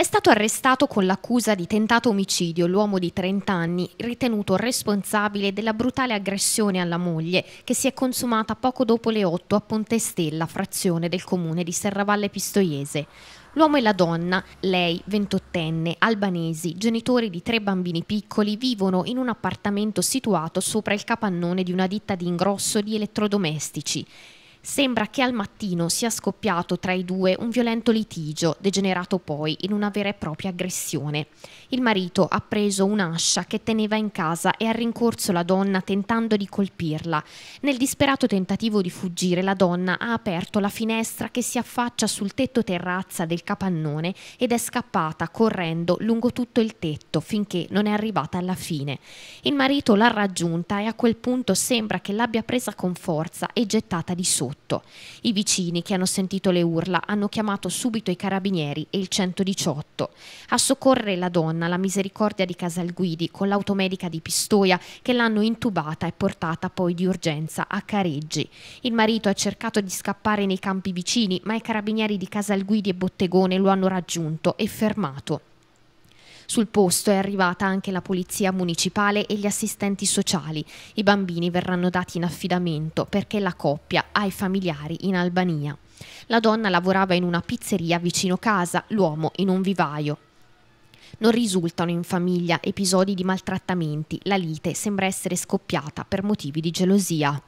È stato arrestato con l'accusa di tentato omicidio l'uomo di 30 anni ritenuto responsabile della brutale aggressione alla moglie che si è consumata poco dopo le 8 a Ponte Stella, frazione del comune di Serravalle Pistoiese. L'uomo e la donna, lei 28enne, albanesi, genitori di tre bambini piccoli, vivono in un appartamento situato sopra il capannone di una ditta di ingrosso di elettrodomestici. Sembra che al mattino sia scoppiato tra i due un violento litigio, degenerato poi in una vera e propria aggressione. Il marito ha preso un'ascia che teneva in casa e ha rincorso la donna tentando di colpirla. Nel disperato tentativo di fuggire, la donna ha aperto la finestra che si affaccia sul tetto terrazza del capannone ed è scappata correndo lungo tutto il tetto finché non è arrivata alla fine. Il marito l'ha raggiunta e a quel punto sembra che l'abbia presa con forza e gettata di sopra sotto. I vicini che hanno sentito le urla hanno chiamato subito i carabinieri e il 118. A soccorrere la donna, la misericordia di Casalguidi, con l'automedica di Pistoia che l'hanno intubata e portata poi di urgenza a Careggi. Il marito ha cercato di scappare nei campi vicini, ma i carabinieri di Casalguidi e Bottegone lo hanno raggiunto e fermato. Sul posto è arrivata anche la polizia municipale e gli assistenti sociali. I bambini verranno dati in affidamento perché la coppia ha i familiari in Albania. La donna lavorava in una pizzeria vicino casa, l'uomo in un vivaio. Non risultano in famiglia episodi di maltrattamenti, la lite sembra essere scoppiata per motivi di gelosia.